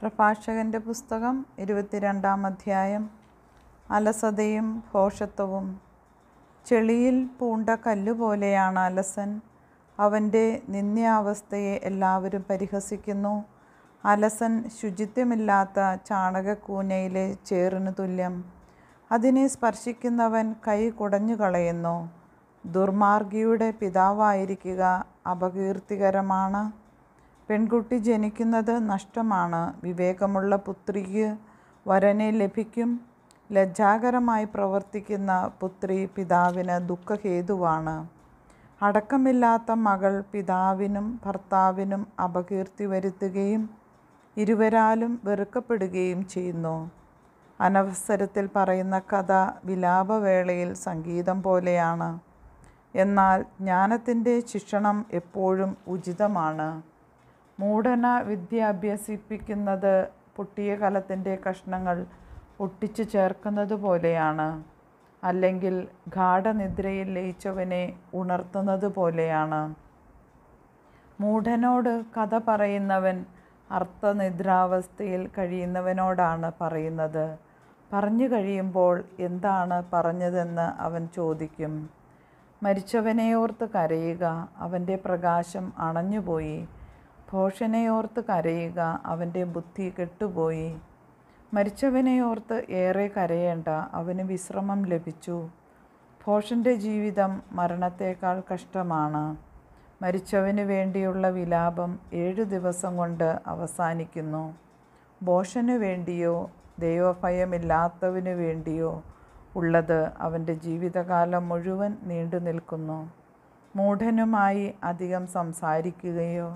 പ്രഭാഷകൻ്റെ പുസ്തകം ഇരുപത്തിരണ്ടാം അധ്യായം അലസതയും ഭോഷത്വവും ചെളിയിൽ പൂണ്ട കല്ലുപോലെയാണ് അലസൻ അവൻ്റെ നിന്ദ്യാവസ്ഥയെ എല്ലാവരും പരിഹസിക്കുന്നു അലസൻ ശുചിത്വമില്ലാത്ത ചാണകക്കൂനയിലെ ചേറിന് തുല്യം അതിനെ സ്പർശിക്കുന്നവൻ കൈ കുടഞ്ഞു കളയുന്നു ദുർമാർഗിയുടെ പിതാവായിരിക്കുക അപകീർത്തികരമാണ് പെൺകുട്ടി ജനിക്കുന്നത് നഷ്ടമാണ് വിവേകമുള്ള പുത്രിക്ക് വരനെ ലഭിക്കും ലജ്ജാകരമായി പ്രവർത്തിക്കുന്ന പുത്രി പിതാവിന് ദുഃഖഹേതുവാണ് അടക്കമില്ലാത്ത മകൾ പിതാവിനും ഭർത്താവിനും അപകീർത്തി വരുത്തുകയും ഇരുവരാലും വെറുക്കപ്പെടുകയും ചെയ്യുന്നു അനവസരത്തിൽ പറയുന്ന കഥ വിലാപവേളയിൽ സംഗീതം പോലെയാണ് എന്നാൽ ജ്ഞാനത്തിൻ്റെ ശിക്ഷണം എപ്പോഴും ഉചിതമാണ് മൂഢന വിദ്യ അഭ്യസിപ്പിക്കുന്നത് പൊട്ടിയ കലത്തിൻ്റെ കഷ്ണങ്ങൾ ഒട്ടിച്ചു ചേർക്കുന്നത് പോലെയാണ് അല്ലെങ്കിൽ ഗാഠനിദ്രയിൽ ലയിച്ചവനെ ഉണർത്തുന്നത് പോലെയാണ് മൂഢനോട് കഥ പറയുന്നവൻ അർത്ഥനിദ്രാവസ്ഥയിൽ കഴിയുന്നവനോടാണ് പറയുന്നത് പറഞ്ഞു കഴിയുമ്പോൾ എന്താണ് പറഞ്ഞതെന്ന് അവൻ ചോദിക്കും മരിച്ചവനെ കരയുക അവൻ്റെ പ്രകാശം അണഞ്ഞുപോയി ഭോഷനെയോർത്ത് കരയുക അവൻ്റെ ബുദ്ധി കെട്ടുപോയി മരിച്ചവനെയോർത്ത് ഏറെ കരയേണ്ട അവന് വിശ്രമം ലഭിച്ചു ഭോഷൻ്റെ ജീവിതം മരണത്തേക്കാൾ കഷ്ടമാണ് മരിച്ചവന് വേണ്ടിയുള്ള വിലാപം ഏഴു ദിവസം കൊണ്ട് അവസാനിക്കുന്നു ഭോഷനു വേണ്ടിയോ ദൈവഭയമില്ലാത്തവനു വേണ്ടിയോ ഉള്ളത് അവൻ്റെ ജീവിതകാലം മുഴുവൻ നീണ്ടു നിൽക്കുന്നു മൂഢനുമായി അധികം സംസാരിക്കുകയോ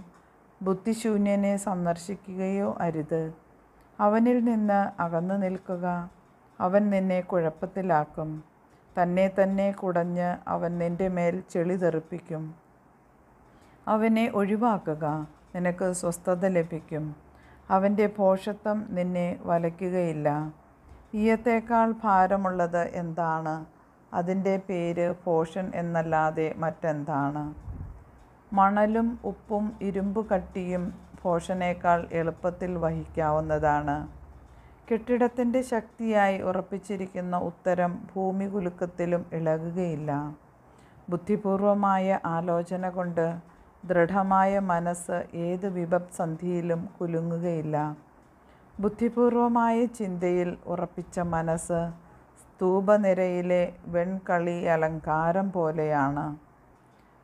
ബുദ്ധിശൂന്യനെ സന്ദർശിക്കുകയോ അരുത് അവനിൽ നിന്ന് അകന്നു നിൽക്കുക അവൻ നിന്നെ കുഴപ്പത്തിലാക്കും തന്നെ തന്നെ കുടഞ്ഞ് അവൻ നിൻ്റെ മേൽ ചെളി തെറിപ്പിക്കും അവനെ ഒഴിവാക്കുക നിനക്ക് സ്വസ്ഥത ലഭിക്കും അവൻ്റെ പോഷത്വം നിന്നെ വലയ്ക്കുകയില്ല ഈയത്തേക്കാൾ ഭാരമുള്ളത് എന്താണ് അതിൻ്റെ പേര് പോഷൻ എന്നല്ലാതെ മറ്റെന്താണ് മണലും ഉപ്പും ഇരുമ്പ് കട്ടിയും ഭോഷനേക്കാൾ എളുപ്പത്തിൽ വഹിക്കാവുന്നതാണ് കെട്ടിടത്തിൻ്റെ ശക്തിയായി ഉറപ്പിച്ചിരിക്കുന്ന ഉത്തരം ഭൂമി കുലുക്കത്തിലും ഇളകുകയില്ല ബുദ്ധിപൂർവമായ ആലോചന കൊണ്ട് ദൃഢമായ മനസ്സ് ഏത് വിപത്സന്ധിയിലും കുലുങ്ങുകയില്ല ബുദ്ധിപൂർവമായ ചിന്തയിൽ ഉറപ്പിച്ച മനസ്സ് സ്തൂപനിരയിലെ വെൺകളി അലങ്കാരം പോലെയാണ്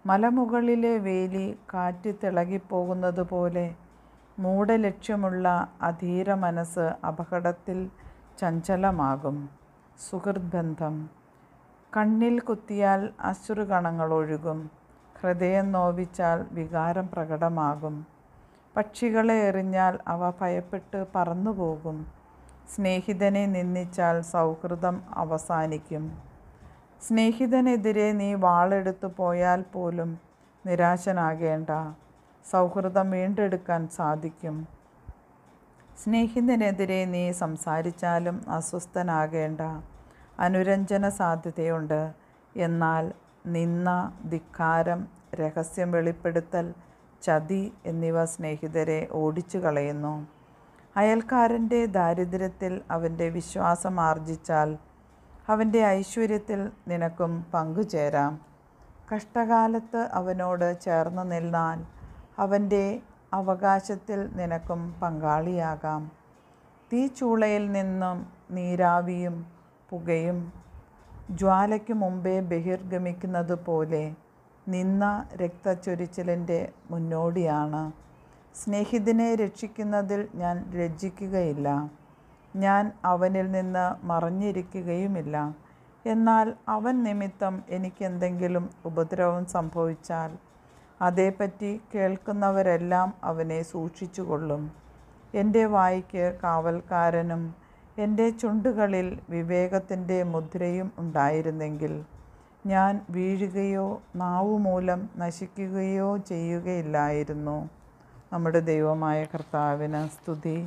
മലമുകളിലെ വേലി കാറ്റ് തിളകിപ്പോകുന്നത് പോലെ മൂടലക്ഷ്യമുള്ള അധീര മനസ്സ് അപകടത്തിൽ ചഞ്ചലമാകും സുഹൃത് ബന്ധം കണ്ണിൽ കുത്തിയാൽ അശ്രുകണങ്ങൾ ഒഴുകും ഹൃദയം നോവിച്ചാൽ വികാരം പ്രകടമാകും പക്ഷികളെ എറിഞ്ഞാൽ അവ ഭയപ്പെട്ട് പറന്നുപോകും സ്നേഹിതനെ നിന്ദിച്ചാൽ സൗഹൃദം അവസാനിക്കും സ്നേഹിതനെതിരെ നീ വാളെടുത്തു പോയാൽ പോലും നിരാശനാകേണ്ട സൗഹൃദം വീണ്ടെടുക്കാൻ സാധിക്കും സ്നേഹിതനെതിരെ നീ സംസാരിച്ചാലും അസ്വസ്ഥനാകേണ്ട അനുരഞ്ജന സാധ്യതയുണ്ട് എന്നാൽ നിന്ന ധിക്കാരം രഹസ്യം വെളിപ്പെടുത്തൽ ചതി എന്നിവ സ്നേഹിതരെ ഓടിച്ചു കളയുന്നു അയൽക്കാരൻ്റെ ദാരിദ്ര്യത്തിൽ അവൻ്റെ വിശ്വാസം ആർജിച്ചാൽ അവൻ്റെ ഐശ്വര്യത്തിൽ നിനക്കും പങ്കുചേരാം കഷ്ടകാലത്ത് അവനോട് ചേർന്ന് നിന്നാൽ അവൻ്റെ അവകാശത്തിൽ നിനക്കും പങ്കാളിയാകാം തീച്ചൂളയിൽ നിന്നും നീരാവിയും പുകയും ജ്വാലയ്ക്ക് മുമ്പേ ബഹിർഗമിക്കുന്നത് പോലെ നിന്ന രക്തച്ചൊരിച്ചിലിൻ്റെ മുന്നോടിയാണ് സ്നേഹിതനെ രക്ഷിക്കുന്നതിൽ ഞാൻ രജിക്കുകയില്ല ഞാൻ അവനിൽ നിന്ന് മറഞ്ഞിരിക്കുകയുമില്ല എന്നാൽ അവൻ നിമിത്തം എനിക്കെന്തെങ്കിലും ഉപദ്രവം സംഭവിച്ചാൽ അതേപ്പറ്റി കേൾക്കുന്നവരെല്ലാം അവനെ കൊള്ളും എൻ്റെ വായിക്ക് കാവൽക്കാരനും എൻ്റെ ചുണ്ടുകളിൽ വിവേകത്തിൻ്റെ മുദ്രയും ഉണ്ടായിരുന്നെങ്കിൽ ഞാൻ വീഴുകയോ നാവുമൂലം നശിക്കുകയോ ചെയ്യുകയില്ലായിരുന്നു നമ്മുടെ ദൈവമായ കർത്താവിന് സ്തുതി